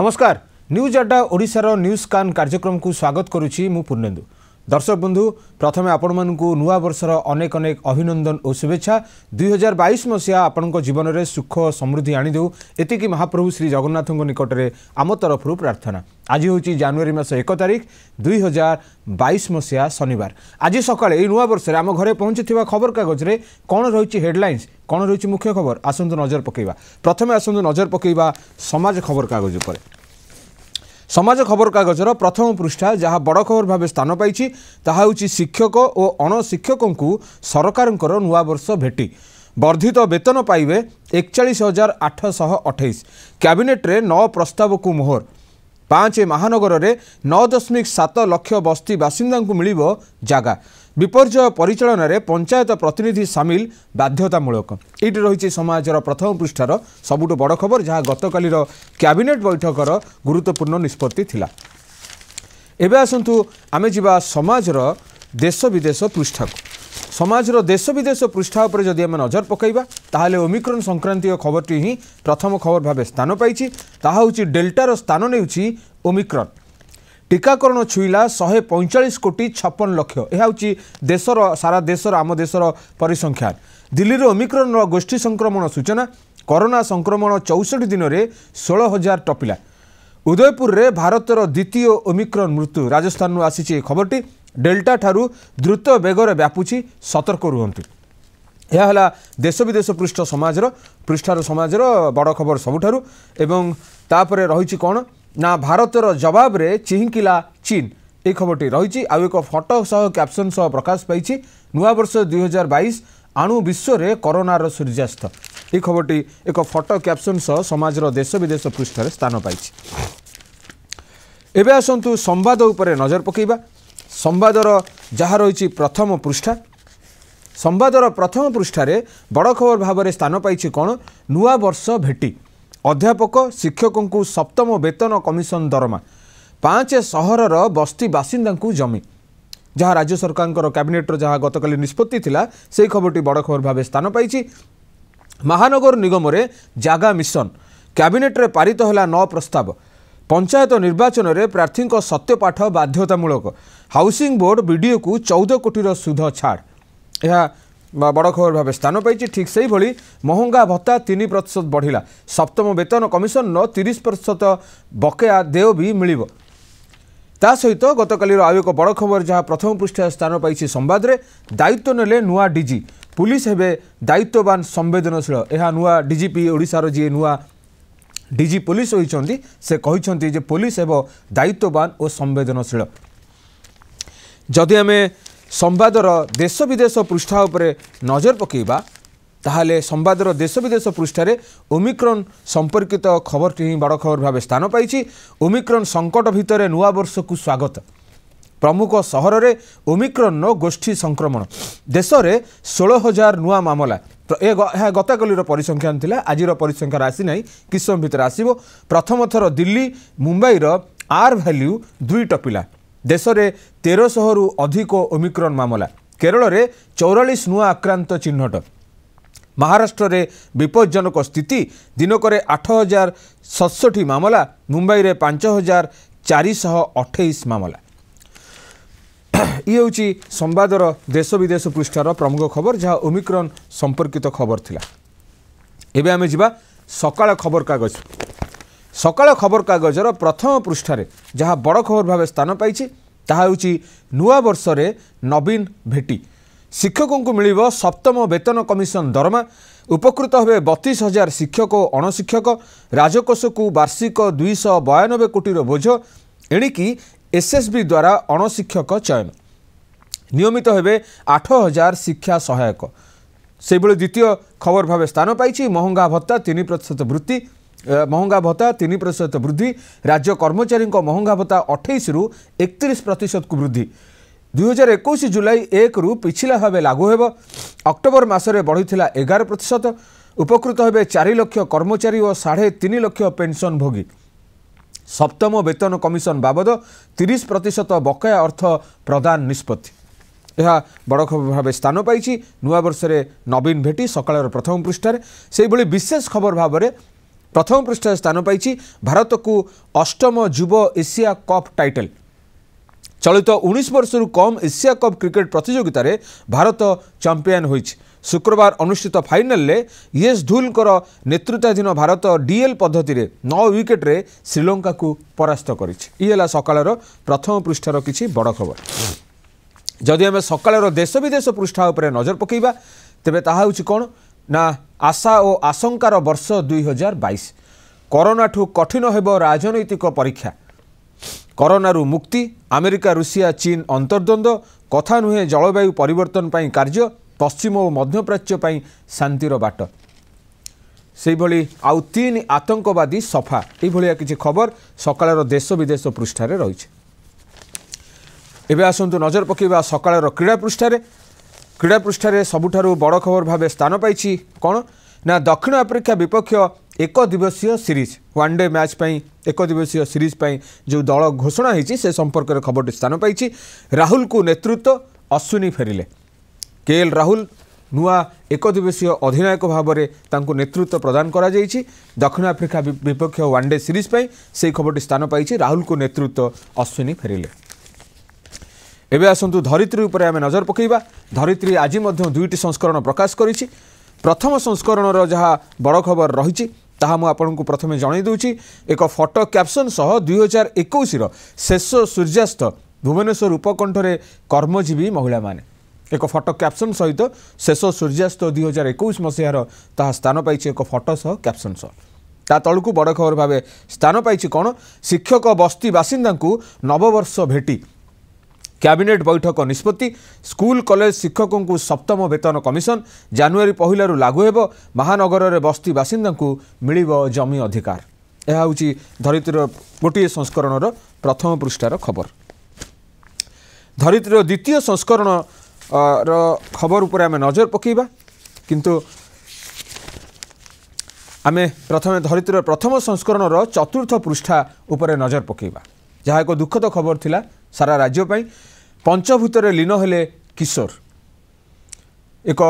নমস্কার নিউজ আড্ডা ওড়িশার নিউজ কান কার্যক্রমকু স্বাগত করুছি মু পূর্ণেন্দু দর্শক বন্ধু প্রথমে আপনার নূয়া বর্ষর অনেক অনেক অভিনন্দন ও শুভেচ্ছা দুই হাজার বাইশ মশিয়া আপনার জীবনের সুখ সমৃদ্ধি আনিদেউ এতিকি মহাপ্রভু শ্রী জগন্নাথ নিকটরে আম তরফর প্রার্থনা আজ হচ্ছে জানুয়ারি মাস এক তারিখ দুই হাজার বাইশ মশিয়া শনিবার আজ সকালে এই নূয়া বর্ষে আম ঘরে পৌঁছি খবরকাগজে কণ রয়েছে হেডলাইন্স কণ রয়েছে মুখ্য খবর আসন্তু নজর পকাইবা প্রথমে আসন্তু নজর পকাইবা সমাজ খবরকাগজ উপরে ସମାଜ ଖବରକାଗଜର ପ୍ରଥମ ପୃଷ୍ଠା ଯାହା ବଡ଼ ଖବର ଭାବେ ସ୍ଥାନ ପାଇଛି ତାହା ହେଉଛି ଶିକ୍ଷକ ଓ ଅଣଶିକ୍ଷକଙ୍କୁ ସରକାରଙ୍କର ନୂଆବର୍ଷ ଭେଟି ବର୍ଦ୍ଧିତ ବେତନ ପାଇବେ ଏକଚାଳିଶ ହଜାର ଆଠଶହ ଅଠେଇଶ କ୍ୟାବିନେଟ୍ରେ ନଅ ପ୍ରସ୍ତାବକୁ ମୋହର ପାଞ୍ଚ ମହାନଗରରେ ନଅ ଦଶମିକ ସାତ ଲକ୍ଷ ବସ୍ତି ବାସିନ୍ଦାଙ୍କୁ ମିଳିବ ଜାଗା ବିପର୍ଯ୍ୟୟ ପରିଚାଳନାରେ ପଞ୍ଚାୟତ ପ୍ରତିନିଧି ସାମିଲ ବାଧ୍ୟତାମୂଳକ ଏଇଠି ରହିଛି ସମାଜର ପ୍ରଥମ ପୃଷ୍ଠାର ସବୁଠୁ ବଡ଼ ଖବର ଯାହା ଗତକାଲିର କ୍ୟାବିନେଟ୍ ବୈଠକର ଗୁରୁତ୍ୱପୂର୍ଣ୍ଣ ନିଷ୍ପତ୍ତି ଥିଲା ଏବେ ଆସନ୍ତୁ ଆମେ ଯିବା ସମାଜର ଦେଶ ବିଦେଶ ପୃଷ୍ଠାକୁ ସମାଜର ଦେଶ ବିଦେଶ ପୃଷ୍ଠା ଉପରେ ଯଦି ଆମେ ନଜର ପକାଇବା ତାହେଲେ ଓମିକ୍ରନ୍ ସଂକ୍ରାନ୍ତୀୟ ଖବରଟି ହିଁ ପ୍ରଥମ ଖବର ଭାବେ ସ୍ଥାନ ପାଇଛି ତାହା ହେଉଛି ଡେଲ୍ଟାର ସ୍ଥାନ ନେଉଛି ଓମିକ୍ରନ୍ ଟିକାକରଣ ଛୁଇଁଲା ଶହେ ପଇଁଚାଳିଶ କୋଟି ଛପନ ଲକ୍ଷ ଏହା ହେଉଛି ଦେଶର ସାରା ଦେଶର ଆମ ଦେଶର ପରିସଂଖ୍ୟା ଦିଲ୍ଲୀରେ ଓମିକ୍ରନ୍ର ଗୋଷ୍ଠୀ ସଂକ୍ରମଣ ସୂଚନା କରୋନା ସଂକ୍ରମଣ ଚଉଷଠି ଦିନରେ ଷୋହଳ ହଜାର ଟପିଲା ଉଦୟପୁରରେ ଭାରତର ଦ୍ୱିତୀୟ ଓମିକ୍ରନ୍ ମୃତ୍ୟୁ ରାଜସ୍ଥାନରୁ ଆସିଛି ଏହି ଖବରଟି ଡେଲ୍ଟାଠାରୁ ଦ୍ରୁତ ବେଗରେ ବ୍ୟାପୁଛି ସତର୍କ ରୁହନ୍ତୁ ଏହା ହେଲା ଦେଶ ବିଦେଶ ପୃଷ୍ଠ ସମାଜର ପୃଷ୍ଠାର ସମାଜର ବଡ଼ ଖବର ସବୁଠାରୁ ଏବଂ ତାପରେ ରହିଛି କ'ଣ ନା ଭାରତର ଜବାବରେ ଚିହିଁକିଲା ଚୀନ ଏହି ଖବରଟି ରହିଛି ଆଉ ଏକ ଫଟୋ ସହ କ୍ୟାପସନ୍ ସହ ପ୍ରକାଶ ପାଇଛି ନୂଆବର୍ଷ ଦୁଇହଜାର ବାଇଶ ଆଣୁ ବିଶ୍ୱରେ କରୋନାର ସୂର୍ଯ୍ୟାସ୍ତ ଏହି ଖବରଟି ଏକ ଫଟୋ କ୍ୟାପସନ୍ ସହ ସମାଜର ଦେଶ ବିଦେଶ ପୃଷ୍ଠାରେ ସ୍ଥାନ ପାଇଛି ଏବେ ଆସନ୍ତୁ ସମ୍ବାଦ ଉପରେ ନଜର ପକାଇବା ସମ୍ବାଦର ଯାହା ରହିଛି ପ୍ରଥମ ପୃଷ୍ଠା ସମ୍ବାଦର ପ୍ରଥମ ପୃଷ୍ଠାରେ ବଡ଼ ଖବର ଭାବରେ ସ୍ଥାନ ପାଇଛି କ'ଣ ନୂଆବର୍ଷ ଭେଟି ଅଧ୍ୟାପକ ଶିକ୍ଷକଙ୍କୁ ସପ୍ତମ ବେତନ କମିଶନ ଦରମା ପାଞ୍ଚ ସହରର ବସ୍ତି ବାସିନ୍ଦାଙ୍କୁ ଜମି ଯାହା ରାଜ୍ୟ ସରକାରଙ୍କର କ୍ୟାବିନେଟ୍ର ଯାହା ଗତକାଲି ନିଷ୍ପତ୍ତି ଥିଲା ସେହି ଖବରଟି ବଡ଼ ଖବର ଭାବେ ସ୍ଥାନ ପାଇଛି ମହାନଗର ନିଗମରେ ଜାଗା ମିଶନ କ୍ୟାବିନେଟ୍ରେ ପାରିତ ହେଲା ନଅ ପ୍ରସ୍ତାବ ପଞ୍ଚାୟତ ନିର୍ବାଚନରେ ପ୍ରାର୍ଥୀଙ୍କ ସତ୍ୟପାଠ ବାଧ୍ୟତାମୂଳକ ହାଉସିଂ ବୋର୍ଡ଼ ବିଡିଓକୁ ଚଉଦ କୋଟିର ସୁଧ ଛାଡ଼ ଏହା ବା ବଡ଼ ଖବର ଭାବେ ସ୍ଥାନ ପାଇଛି ଠିକ୍ ସେହିଭଳି ମହଙ୍ଗା ଭତ୍ତା ତିନି ପ୍ରତିଶତ ବଢ଼ିଲା ସପ୍ତମ ବେତନ କମିଶନର ତିରିଶ ପ୍ରତିଶତ ବକେୟା ଦେୟ ବି ମିଳିବ ତା ସହିତ ଗତକାଲିର ଆଉ ଏକ ବଡ଼ ଖବର ଯାହା ପ୍ରଥମ ପୃଷ୍ଠାରେ ସ୍ଥାନ ପାଇଛି ସମ୍ବାଦରେ ଦାୟିତ୍ୱ ନେଲେ ନୂଆ ଡିଜି ପୁଲିସ ହେବେ ଦାୟିତ୍ୱବାନ ସମ୍ବେଦନଶୀଳ ଏହା ନୂଆ ପି ଓଡ଼ିଶାର ଯିଏ ନୂଆ ଡିଜି ପୋଲିସ୍ ହୋଇଛନ୍ତି ସେ କହିଛନ୍ତି ଯେ ପୋଲିସ୍ ହେବ ଦାୟିତ୍ୱବାନ ଓ ସମ୍ବେଦନଶୀଳ ଯଦି ଆମେ ସମ୍ବାଦର ଦେଶ ବିଦେଶ ପୃଷ୍ଠା ଉପରେ ନଜର ପକାଇବା ତାହେଲେ ସମ୍ବାଦର ଦେଶ ବିଦେଶ ପୃଷ୍ଠାରେ ଓମିକ୍ରନ୍ ସମ୍ପର୍କିତ ଖବରଟି ହିଁ ବଡ଼ ଖବର ଭାବେ ସ୍ଥାନ ପାଇଛି ଓମିକ୍ରନ୍ ସଙ୍କଟ ଭିତରେ ନୂଆବର୍ଷକୁ ସ୍ୱାଗତ ପ୍ରମୁଖ ସହରରେ ଓମିକ୍ରନ୍ର ଗୋଷ୍ଠୀ ସଂକ୍ରମଣ ଦେଶରେ ଷୋହଳ ହଜାର ନୂଆ ମାମଲା ଏହା ଗତକାଲିର ପରିସଂଖ୍ୟାନ ଥିଲା ଆଜିର ପରିସଂଖ୍ୟାର ଆସିନାହିଁ କିଛି ସମୟ ଭିତରେ ଆସିବ ପ୍ରଥମ ଥର ଦିଲ୍ଲୀ ମୁମ୍ବାଇର ଆର୍ ଭାଲ୍ୟୁ ଦୁଇ ଟପିଲା ଦେଶରେ ତେରଶହରୁ ଅଧିକ ଓମିକ୍ରନ୍ ମାମଲା କେରଳରେ ଚଉରାଳିଶ ନୂଆ ଆକ୍ରାନ୍ତ ଚିହ୍ନଟ ମହାରାଷ୍ଟ୍ରରେ ବିପଜ୍ଜନକ ସ୍ଥିତି ଦିନକରେ ଆଠ ହଜାର ସତଷଠି ମାମଲା ମୁମ୍ବାଇରେ ପାଞ୍ଚ ହଜାର ଚାରିଶହ ଅଠେଇଶ ମାମଲା ଇଏ ହେଉଛି ସମ୍ବାଦର ଦେଶ ବିଦେଶ ପୃଷ୍ଠାର ପ୍ରମୁଖ ଖବର ଯାହା ଓମିକ୍ରନ୍ ସମ୍ପର୍କିତ ଖବର ଥିଲା ଏବେ ଆମେ ଯିବା ସକାଳ ଖବରକାଗଜ ସକାଳ ଖବରକାଗଜର ପ୍ରଥମ ପୃଷ୍ଠାରେ ଯାହା ବଡ଼ ଖବର ଭାବେ ସ୍ଥାନ ପାଇଛି ତାହା ହେଉଛି ନୂଆବର୍ଷରେ ନବୀନ ଭେଟି ଶିକ୍ଷକଙ୍କୁ ମିଳିବ ସପ୍ତମ ବେତନ କମିଶନ ଦରମା ଉପକୃତ ହେବେ ବତିଶ ହଜାର ଶିକ୍ଷକ ଓ ଅଣଶିକ୍ଷକ ରାଜକୋଷକୁ ବାର୍ଷିକ ଦୁଇଶହ ବୟାନବେ କୋଟିର ବୋଝ ଏଣିକି ଏସ୍ଏସ୍ବି ଦ୍ୱାରା ଅଣଶିକ୍ଷକ ଚୟନ ନିୟମିତ ହେବେ ଆଠ ହଜାର ଶିକ୍ଷା ସହାୟକ ସେହିଭଳି ଦ୍ୱିତୀୟ ଖବର ଭାବେ ସ୍ଥାନ ପାଇଛି ମହଙ୍ଗା ଭତ୍ତା ତିନି ପ୍ରତିଶତ ବୃତ୍ତି ମହଙ୍ଗା ଭତ୍ତା ତିନି ପ୍ରତିଶତ ବୃଦ୍ଧି ରାଜ୍ୟ କର୍ମଚାରୀଙ୍କ ମହଙ୍ଗା ଭତ୍ତା ଅଠେଇଶରୁ ଏକତିରିଶ ପ୍ରତିଶତକୁ ବୃଦ୍ଧି ଦୁଇହଜାର ଏକୋଇଶ ଜୁଲାଇ ଏକରୁ ପିଛିଲା ଭାବେ ଲାଗୁ ହେବ ଅକ୍ଟୋବର ମାସରେ ବଢ଼ିଥିଲା ଏଗାର ପ୍ରତିଶତ ଉପକୃତ ହେବେ ଚାରି ଲକ୍ଷ କର୍ମଚାରୀ ଓ ସାଢ଼େ ତିନି ଲକ୍ଷ ପେନ୍ସନଭୋଗୀ ସପ୍ତମ ବେତନ କମିଶନ ବାବଦ ତିରିଶ ପ୍ରତିଶତ ବକେୟା ଅର୍ଥ ପ୍ରଦାନ ନିଷ୍ପତ୍ତି ଏହା ବଡ଼ ଭାବେ ସ୍ଥାନ ପାଇଛି ନୂଆବର୍ଷରେ ନବୀନ ଭେଟି ସକାଳର ପ୍ରଥମ ପୃଷ୍ଠାରେ ସେହିଭଳି ବିଶେଷ ଖବର ଭାବରେ ପ୍ରଥମ ପୃଷ୍ଠରେ ସ୍ଥାନ ପାଇଛି ଭାରତକୁ ଅଷ୍ଟମ ଯୁବ ଏସିଆ କପ୍ ଟାଇଟଲ୍ ଚଳିତ ଉଣେଇଶ ବର୍ଷରୁ କମ୍ ଏସିଆ କପ୍ କ୍ରିକେଟ୍ ପ୍ରତିଯୋଗିତାରେ ଭାରତ ଚମ୍ପିଆନ୍ ହୋଇଛି ଶୁକ୍ରବାର ଅନୁଷ୍ଠିତ ଫାଇନାଲ୍ରେ ୟେସ୍ ଧୁଲ୍ଙ୍କର ନେତୃତ୍ୱାଧୀନ ଭାରତ ଡିଏଲ୍ ପଦ୍ଧତିରେ ନଅ ୱିକେଟ୍ରେ ଶ୍ରୀଲଙ୍କାକୁ ପରାସ୍ତ କରିଛି ଇଏ ହେଲା ସକାଳର ପ୍ରଥମ ପୃଷ୍ଠାର କିଛି ବଡ଼ ଖବର ଯଦି ଆମେ ସକାଳର ଦେଶ ବିଦେଶ ପୃଷ୍ଠା ଉପରେ ନଜର ପକାଇବା ତେବେ ତାହା ହେଉଛି କ'ଣ ନା ଆଶା ଓ ଆଶଙ୍କାର ବର୍ଷ ଦୁଇ ହଜାର ବାଇଶ କରୋନାଠୁ କଠିନ ହେବ ରାଜନୈତିକ ପରୀକ୍ଷା କରୋନାରୁ ମୁକ୍ତି ଆମେରିକା ରୁଷିଆ ଚୀନ ଅନ୍ତର୍ଦ୍ୱନ୍ଦ୍ୱ କଥା ନୁହେଁ ଜଳବାୟୁ ପରିବର୍ତ୍ତନ ପାଇଁ କାର୍ଯ୍ୟ ପଶ୍ଚିମ ଓ ମଧ୍ୟପ୍ରାଚ୍ୟ ପାଇଁ ଶାନ୍ତିର ବାଟ ସେହିଭଳି ଆଉ ତିନି ଆତଙ୍କବାଦୀ ସଫା ଏଇଭଳିଆ କିଛି ଖବର ସକାଳର ଦେଶ ବିଦେଶ ପୃଷ୍ଠାରେ ରହିଛି ଏବେ ଆସନ୍ତୁ ନଜର ପକାଇବା ସକାଳର କ୍ରୀଡ଼ା ପୃଷ୍ଠାରେ କ୍ରୀଡ଼ା ପୃଷ୍ଠାରେ ସବୁଠାରୁ ବଡ଼ ଖବର ଭାବେ ସ୍ଥାନ ପାଇଛି କ'ଣ ନା ଦକ୍ଷିଣ ଆଫ୍ରିକା ବିପକ୍ଷ ଏକ ଦିବସୀୟ ସିରିଜ୍ ୱାନ୍ ଡେ ମ୍ୟାଚ୍ ପାଇଁ ଏକ ଦିବସୀୟ ସିରିଜ୍ ପାଇଁ ଯେଉଁ ଦଳ ଘୋଷଣା ହୋଇଛି ସେ ସମ୍ପର୍କରେ ଖବରଟି ସ୍ଥାନ ପାଇଛି ରାହୁଲଙ୍କୁ ନେତୃତ୍ୱ ଅଶ୍ୱିନୀ ଫେରିଲେ କେ ଏଲ୍ ରାହୁଲ ନୂଆ ଏକ ଦିବସୀୟ ଅଧିନାୟକ ଭାବରେ ତାଙ୍କୁ ନେତୃତ୍ୱ ପ୍ରଦାନ କରାଯାଇଛି ଦକ୍ଷିଣ ଆଫ୍ରିକା ବିପକ୍ଷ ୱାନ୍ ଡେ ସିରିଜ୍ ପାଇଁ ସେହି ଖବରଟି ସ୍ଥାନ ପାଇଛି ରାହୁଲଙ୍କୁ ନେତୃତ୍ୱ ଅଶ୍ୱିନୀ ଫେରିଲେ ଏବେ ଆସନ୍ତୁ ଧରିତ୍ରୀ ଉପରେ ଆମେ ନଜର ପକାଇବା ଧରିତ୍ରୀ ଆଜି ମଧ୍ୟ ଦୁଇଟି ସଂସ୍କରଣ ପ୍ରକାଶ କରିଛି ପ୍ରଥମ ସଂସ୍କରଣର ଯାହା ବଡ଼ ଖବର ରହିଛି ତାହା ମୁଁ ଆପଣଙ୍କୁ ପ୍ରଥମେ ଜଣାଇ ଦେଉଛି ଏକ ଫଟୋ କ୍ୟାପସନ୍ ସହ ଦୁଇହଜାର ଏକୋଇଶର ଶେଷ ସୂର୍ଯ୍ୟାସ୍ତ ଭୁବନେଶ୍ୱର ଉପକଣ୍ଠରେ କର୍ମଜୀବୀ ମହିଳାମାନେ ଏକ ଫଟୋ କ୍ୟାପସନ୍ ସହିତ ଶେଷ ସୂର୍ଯ୍ୟାସ୍ତ ଦୁଇହଜାର ଏକୋଇଶ ମସିହାର ତାହା ସ୍ଥାନ ପାଇଛି ଏକ ଫଟୋ ସହ କ୍ୟାପସନ୍ ସହ ତା ତଳକୁ ବଡ଼ ଖବର ଭାବେ ସ୍ଥାନ ପାଇଛି କ'ଣ ଶିକ୍ଷକ ବସ୍ତି ବାସିନ୍ଦାଙ୍କୁ ନବବର୍ଷ ଭେଟି କ୍ୟାବିନେଟ୍ ବୈଠକ ନିଷ୍ପତ୍ତି ସ୍କୁଲ କଲେଜ ଶିକ୍ଷକଙ୍କୁ ସପ୍ତମ ବେତନ କମିଶନ ଜାନୁଆରୀ ପହିଲାରୁ ଲାଗୁ ହେବ ମହାନଗରରେ ବସ୍ତି ବାସିନ୍ଦାଙ୍କୁ ମିଳିବ ଜମି ଅଧିକାର ଏହା ହେଉଛି ଧରିତ୍ରୀର ଗୋଟିଏ ସଂସ୍କରଣର ପ୍ରଥମ ପୃଷ୍ଠାର ଖବର ଧରିତ୍ରୀର ଦ୍ୱିତୀୟ ସଂସ୍କରଣର ଖବର ଉପରେ ଆମେ ନଜର ପକାଇବା କିନ୍ତୁ ଆମେ ପ୍ରଥମେ ଧରିତ୍ରୀର ପ୍ରଥମ ସଂସ୍କରଣର ଚତୁର୍ଥ ପୃଷ୍ଠା ଉପରେ ନଜର ପକାଇବା ଯାହା ଏକ ଦୁଃଖଦ ଖବର ଥିଲା ସାରା ରାଜ୍ୟ ପାଇଁ ପଞ୍ଚଭୂତରେ ଲୀନ ହେଲେ କିଶୋର ଏକ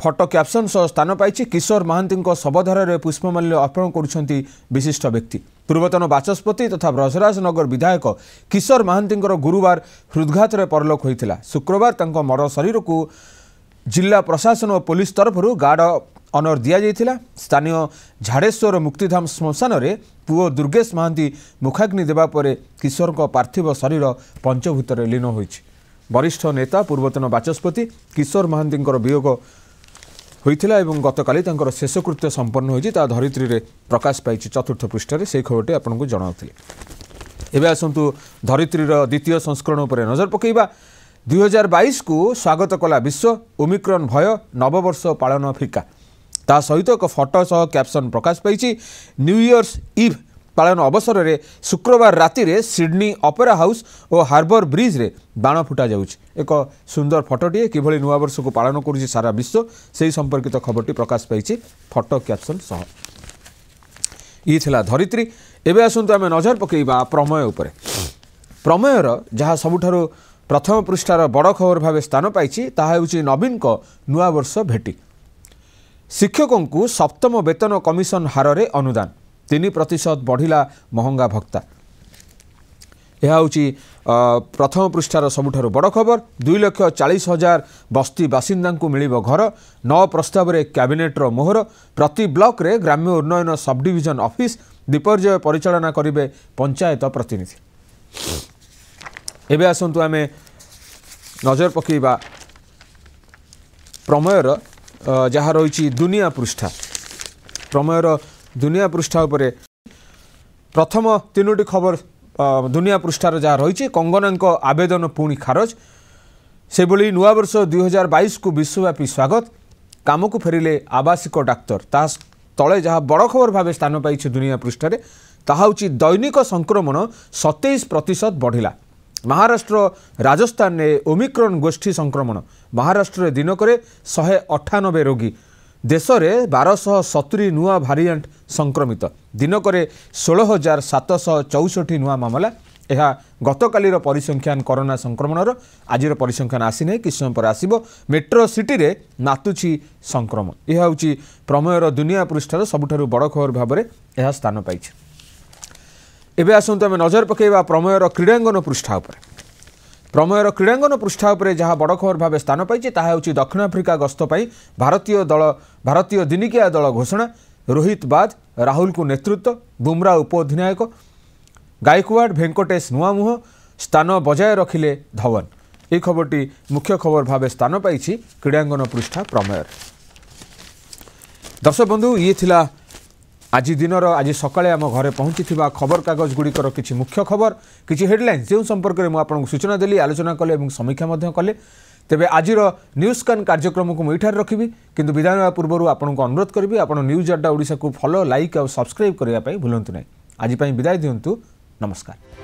ଫଟୋ କ୍ୟାପସନ୍ ସହ ସ୍ଥାନ ପାଇଛି କିଶୋର ମହାନ୍ତିଙ୍କ ଶବଧାରରେ ପୁଷ୍ପମାଲ୍ୟ ଅର୍ପଣ କରୁଛନ୍ତି ବିଶିଷ୍ଟ ବ୍ୟକ୍ତି ପୂର୍ବତନ ବାଚସ୍ପତି ତଥା ବ୍ରଜରାଜନଗର ବିଧାୟକ କିଶୋର ମହାନ୍ତିଙ୍କର ଗୁରୁବାର ହୃଦଘାତରେ ପରଲୋକ ହୋଇଥିଲା ଶୁକ୍ରବାର ତାଙ୍କ ମର ଶରୀରକୁ ଜିଲ୍ଲା ପ୍ରଶାସନ ଓ ପୋଲିସ ତରଫରୁ ଗାର୍ଡ଼ ଅନର ଦିଆଯାଇଥିଲା ସ୍ଥାନୀୟ ଝାଡ଼େଶ୍ୱର ମୁକ୍ତିଧାମ ଶ୍ମଶାନରେ ପୁଅ ଦୁର୍ଗେଶ ମହାନ୍ତି ମୁଖାଗ୍ନି ଦେବା ପରେ କିଶୋରଙ୍କ ପାର୍ଥିବ ଶରୀର ପଞ୍ଚଭୂତରେ ଲୀନ ହୋଇଛି ବରିଷ୍ଠ ନେତା ପୂର୍ବତନ ବାଚସ୍ପତି କିଶୋର ମହାନ୍ତିଙ୍କର ବିୟୋଗ ହୋଇଥିଲା ଏବଂ ଗତକାଲି ତାଙ୍କର ଶେଷକୃତ୍ୟ ସମ୍ପନ୍ନ ହୋଇଛି ତା ଧରିତ୍ରୀରେ ପ୍ରକାଶ ପାଇଛି ଚତୁର୍ଥ ପୃଷ୍ଠାରେ ସେହି ଖବରଟି ଆପଣଙ୍କୁ ଜଣାଉଥିଲି ଏବେ ଆସନ୍ତୁ ଧରିତ୍ରୀର ଦ୍ୱିତୀୟ ସଂସ୍କରଣ ଉପରେ ନଜର ପକାଇବା ଦୁଇହଜାର ବାଇଶକୁ ସ୍ୱାଗତ କଲା ବିଶ୍ୱ ଓମିକ୍ରନ୍ ଭୟ ନବବର୍ଷ ପାଳନ ଫିକା ତା ସହିତ ଏକ ଫଟୋ ସହ କ୍ୟାପସନ୍ ପ୍ରକାଶ ପାଇଛି ନ୍ୟୁ ଇୟର୍ସ ଇଭ୍ ପାଳନ ଅବସରରେ ଶୁକ୍ରବାର ରାତିରେ ସିଡ଼ନୀ ଅପେରା ହାଉସ୍ ଓ ହାର୍ବର ବ୍ରିଜ୍ରେ ବାଣ ଫୁଟାଯାଉଛି ଏକ ସୁନ୍ଦର ଫଟୋଟିଏ କିଭଳି ନୂଆବର୍ଷକୁ ପାଳନ କରୁଛି ସାରା ବିଶ୍ୱ ସେହି ସମ୍ପର୍କିତ ଖବରଟି ପ୍ରକାଶ ପାଇଛି ଫଟୋ କ୍ୟାପସନ୍ ସହ ଇଏ ଥିଲା ଧରିତ୍ରୀ ଏବେ ଆସନ୍ତୁ ଆମେ ନଜର ପକାଇବା ପ୍ରମେୟ ଉପରେ ପ୍ରମେୟର ଯାହା ସବୁଠାରୁ ପ୍ରଥମ ପୃଷ୍ଠାର ବଡ଼ ଖବର ଭାବେ ସ୍ଥାନ ପାଇଛି ତାହା ହେଉଛି ନବୀନଙ୍କ ନୂଆବର୍ଷ ଭେଟି ଶିକ୍ଷକଙ୍କୁ ସପ୍ତମ ବେତନ କମିଶନ ହାରରେ ଅନୁଦାନ ତିନି ପ୍ରତିଶତ ବଢ଼ିଲା ମହଙ୍ଗା ଭତ୍ତା ଏହା ହେଉଛି ପ୍ରଥମ ପୃଷ୍ଠାର ସବୁଠାରୁ ବଡ଼ ଖବର ଦୁଇ ଲକ୍ଷ ଚାଳିଶ ହଜାର ବସ୍ତି ବାସିନ୍ଦାଙ୍କୁ ମିଳିବ ଘର ନଅ ପ୍ରସ୍ତାବରେ କ୍ୟାବିନେଟ୍ର ମୋହର ପ୍ରତି ବ୍ଲକରେ ଗ୍ରାମ୍ୟ ଉନ୍ନୟନ ସବ୍ଡିଭିଜନ ଅଫିସ୍ ବିପର୍ଯ୍ୟୟ ପରିଚାଳନା କରିବେ ପଞ୍ଚାୟତ ପ୍ରତିନିଧି ଏବେ ଆସନ୍ତୁ ଆମେ ନଜର ପକାଇବା ପ୍ରମେୟର ଯାହା ରହିଛି ଦୁନିଆ ପୃଷ୍ଠା ପ୍ରମେୟର ଦୁନିଆ ପୃଷ୍ଠା ଉପରେ ପ୍ରଥମ ତିନୋଟି ଖବର ଦୁନିଆ ପୃଷ୍ଠାର ଯାହା ରହିଛି କଙ୍ଗନାଙ୍କ ଆବେଦନ ପୁଣି ଖାରଜ ସେଭଳି ନୂଆବର୍ଷ ଦୁଇହଜାର ବାଇଶକୁ ବିଶ୍ୱବ୍ୟାପୀ ସ୍ୱାଗତ କାମକୁ ଫେରିଲେ ଆବାସିକ ଡାକ୍ତର ତାହା ତଳେ ଯାହା ବଡ଼ ଖବର ଭାବେ ସ୍ଥାନ ପାଇଛି ଦୁନିଆ ପୃଷ୍ଠାରେ ତାହା ହେଉଛି ଦୈନିକ ସଂକ୍ରମଣ ସତେଇଶ ପ୍ରତିଶତ ବଢ଼ିଲା ମହାରାଷ୍ଟ୍ର ରାଜସ୍ଥାନରେ ଓମିକ୍ରନ୍ ଗୋଷ୍ଠୀ ସଂକ୍ରମଣ ମହାରାଷ୍ଟ୍ରରେ ଦିନକରେ ଶହେ ଅଠାନବେ ରୋଗୀ ଦେଶରେ ବାରଶହ ସତୁରି ନୂଆ ଭାରିଆଣ୍ଟ ସଂକ୍ରମିତ ଦିନକରେ ଷୋହଳ ହଜାର ସାତଶହ ଚଉଷଠି ନୂଆ ମାମଲା ଏହା ଗତକାଲିର ପରିସଂଖ୍ୟାନ କରୋନା ସଂକ୍ରମଣର ଆଜିର ପରିସଂଖ୍ୟାନ ଆସିନାହିଁ କିଛି ସମୟ ପରେ ଆସିବ ମେଟ୍ରୋ ସିଟିରେ ନାତୁଛି ସଂକ୍ରମଣ ଏହା ହେଉଛି ପ୍ରମେୟର ଦୁନିଆ ପୃଷ୍ଠାର ସବୁଠାରୁ ବଡ଼ ଖବର ଭାବରେ ଏହା ସ୍ଥାନ ପାଇଛି ଏବେ ଆସନ୍ତୁ ଆମେ ନଜର ପକାଇବା ପ୍ରମେୟର କ୍ରୀଡ଼ାଙ୍ଗନ ପୃଷ୍ଠା ଉପରେ ପ୍ରମେୟର କ୍ରୀଡ଼ାଙ୍ଗନ ପୃଷ୍ଠା ଉପରେ ଯାହା ବଡ଼ ଖବର ଭାବେ ସ୍ଥାନ ପାଇଛି ତାହା ହେଉଛି ଦକ୍ଷିଣ ଆଫ୍ରିକା ଗସ୍ତ ପାଇଁ ଭାରତୀୟ ଦଳ ଭାରତୀୟ ଦିନିକିଆ ଦଳ ଘୋଷଣା ରୋହିତ ବାଦ ରାହୁଲଙ୍କୁ ନେତୃତ୍ୱ ବୁମ୍ରା ଉପ ଅଧିନାୟକ ଗାଇକୁଆଡ଼ ଭେଙ୍କଟେଶ ନୂଆ ମୁହଁ ସ୍ଥାନ ବଜାୟ ରଖିଲେ ଧୱନ ଏହି ଖବରଟି ମୁଖ୍ୟ ଖବର ଭାବେ ସ୍ଥାନ ପାଇଛି କ୍ରୀଡ଼ାଙ୍ଗନ ପୃଷ୍ଠା ପ୍ରମେୟରେ ଦର୍ଶକ ବନ୍ଧୁ ଇଏ ଥିଲା ଆଜି ଦିନର ଆଜି ସକାଳେ ଆମ ଘରେ ପହଞ୍ଚିଥିବା ଖବରକାଗଜଗୁଡ଼ିକର କିଛି ମୁଖ୍ୟ ଖବର କିଛି ହେଡ଼ଲାଇନ୍ସ ଯେଉଁ ସମ୍ପର୍କରେ ମୁଁ ଆପଣଙ୍କୁ ସୂଚନା ଦେଲି ଆଲୋଚନା କଲି ଏବଂ ସମୀକ୍ଷା ମଧ୍ୟ କଲେ ତେବେ ଆଜିର ନ୍ୟୁଜ୍ କାନ୍ କାର୍ଯ୍ୟକ୍ରମକୁ ମୁଁ ଏଇଠାରେ ରଖିବି କିନ୍ତୁ ବିଦାୟ ନେବା ପୂର୍ବରୁ ଆପଣଙ୍କୁ ଅନୁରୋଧ କରିବି ଆପଣ ନ୍ୟୁଜ୍ ଆଡ଼ା ଓଡ଼ିଶାକୁ ଫଲୋ ଲାଇକ୍ ଆଉ ସବସ୍କ୍ରାଇବ୍ କରିବା ପାଇଁ ଭୁଲନ୍ତୁ ନାହିଁ ଆଜି ପାଇଁ ବିଦାୟ ଦିଅନ୍ତୁ ନମସ୍କାର